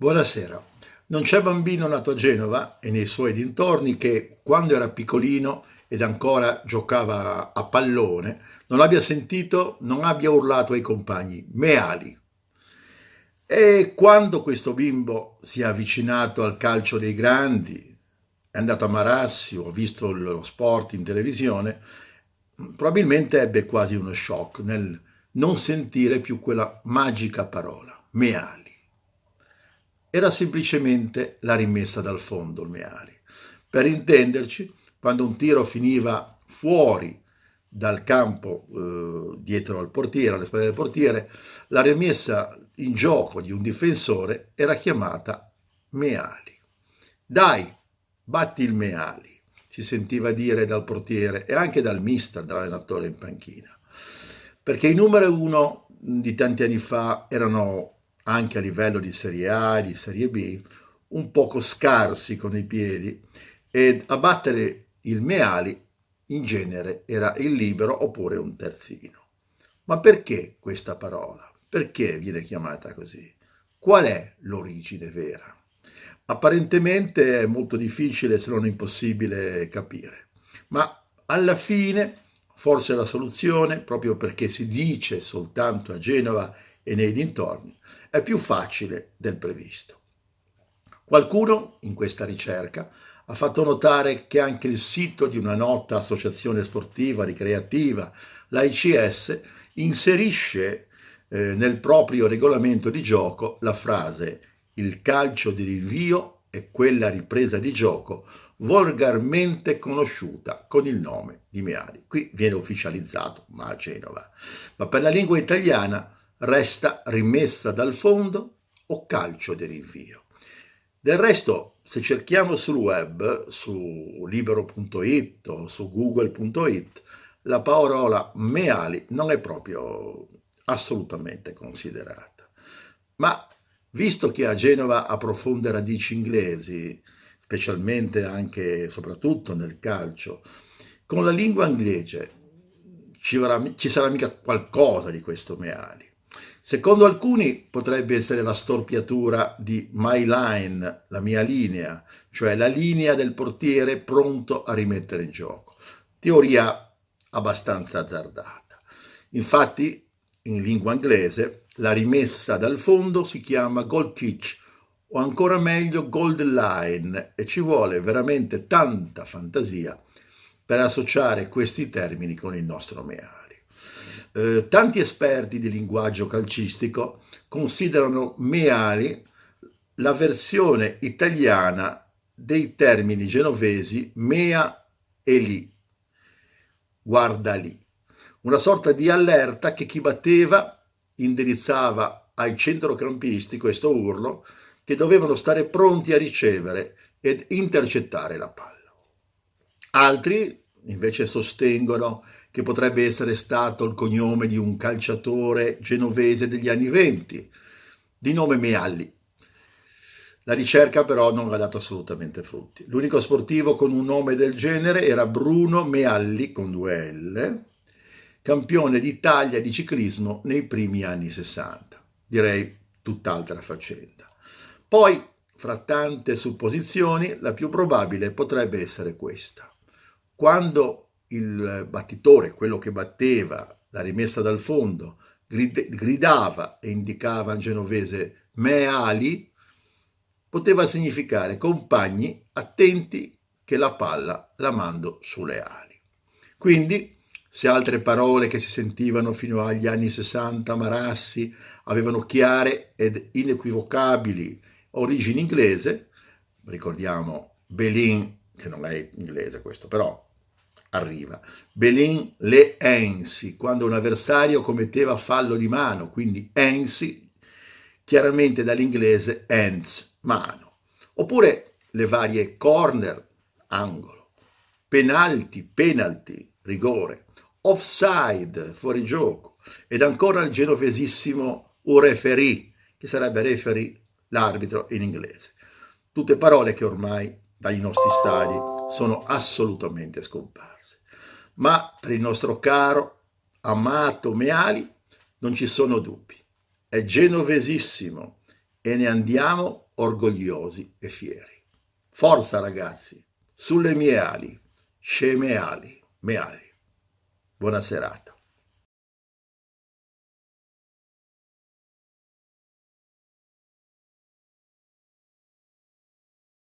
Buonasera. Non c'è bambino nato a Genova e nei suoi dintorni che, quando era piccolino ed ancora giocava a pallone, non abbia sentito, non abbia urlato ai compagni, meali. E quando questo bimbo si è avvicinato al calcio dei grandi, è andato a Marassi o ha visto lo sport in televisione, probabilmente ebbe quasi uno shock nel non sentire più quella magica parola, meali era semplicemente la rimessa dal fondo Meari. Per intenderci, quando un tiro finiva fuori dal campo eh, dietro al portiere, alle spalle del portiere, la rimessa in gioco di un difensore era chiamata meali. Dai, batti il meali, si sentiva dire dal portiere e anche dal mister, dall'allenatore in panchina. Perché i numero uno di tanti anni fa erano anche a livello di Serie A e di Serie B, un poco scarsi con i piedi e a battere il Meali in genere era il libero oppure un terzino. Ma perché questa parola? Perché viene chiamata così? Qual è l'origine vera? Apparentemente è molto difficile, se non impossibile, capire, ma alla fine forse la soluzione, proprio perché si dice soltanto a Genova e nei dintorni è più facile del previsto. Qualcuno in questa ricerca ha fatto notare che anche il sito di una nota associazione sportiva ricreativa, l'AICS, inserisce eh, nel proprio regolamento di gioco la frase il calcio di rinvio e quella ripresa di gioco volgarmente conosciuta con il nome di Meari. Qui viene ufficializzato, ma a Genova. Ma per la lingua italiana resta rimessa dal fondo o calcio di rinvio. Del resto, se cerchiamo sul web, su libero.it o su google.it, la parola meali non è proprio assolutamente considerata. Ma visto che a Genova ha profonde radici inglesi, specialmente anche e soprattutto nel calcio, con la lingua inglese ci, verrà, ci sarà mica qualcosa di questo meali. Secondo alcuni potrebbe essere la storpiatura di my line, la mia linea, cioè la linea del portiere pronto a rimettere in gioco. Teoria abbastanza azzardata. Infatti, in lingua inglese, la rimessa dal fondo si chiama goal kick o ancora meglio gold line e ci vuole veramente tanta fantasia per associare questi termini con il nostro meare. Eh, tanti esperti di linguaggio calcistico considerano meali la versione italiana dei termini genovesi mea e lì, guarda lì, una sorta di allerta che chi batteva indirizzava ai centrocampisti questo urlo che dovevano stare pronti a ricevere ed intercettare la palla. Altri invece sostengono che potrebbe essere stato il cognome di un calciatore genovese degli anni venti, di nome Mealli. La ricerca però non ha dato assolutamente frutti. L'unico sportivo con un nome del genere era Bruno Mealli con due L, campione d'Italia di ciclismo nei primi anni 60. Direi tutt'altra faccenda. Poi, fra tante supposizioni, la più probabile potrebbe essere questa. Quando il battitore, quello che batteva la rimessa dal fondo, gridava e indicava in genovese me ali, poteva significare compagni attenti che la palla la mando sulle ali. Quindi, se altre parole che si sentivano fino agli anni 60 Marassi avevano chiare ed inequivocabili origini inglese, ricordiamo Belin, che non è inglese questo, però arriva. Belin le Ensi, quando un avversario commetteva fallo di mano, quindi Ensi, chiaramente dall'inglese Ens, mano. Oppure le varie corner, angolo, penalti, penalti, rigore, offside, fuori gioco, ed ancora il genovesissimo un referee, che sarebbe referee, l'arbitro in inglese. Tutte parole che ormai dai nostri stadi sono assolutamente scomparse ma per il nostro caro, amato Meali non ci sono dubbi. È genovesissimo e ne andiamo orgogliosi e fieri. Forza ragazzi, sulle mie ali, sceme ali, meali. Buona serata.